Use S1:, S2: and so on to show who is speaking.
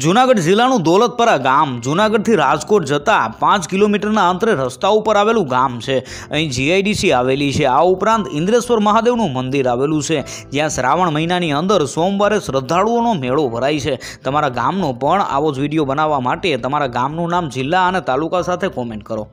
S1: જૂનાગઢ જિલ્લાનું દોલતપરા ગામ જૂનાગઢથી રાજકોટ જતાં પાંચ કિલોમીટરના અંતરે રસ્તા ઉપર આવેલું ગામ છે અહીં જીઆઈડીસી આવેલી છે આ ઉપરાંત ઇન્દ્રેશ્વર મહાદેવનું મંદિર આવેલું છે જ્યાં શ્રાવણ મહિનાની અંદર સોમવારે શ્રદ્ધાળુઓનો મેળો ભરાય છે તમારા ગામનો પણ આવો જ વિડીયો બનાવવા માટે તમારા ગામનું નામ જિલ્લા અને તાલુકા સાથે કોમેન્ટ કરો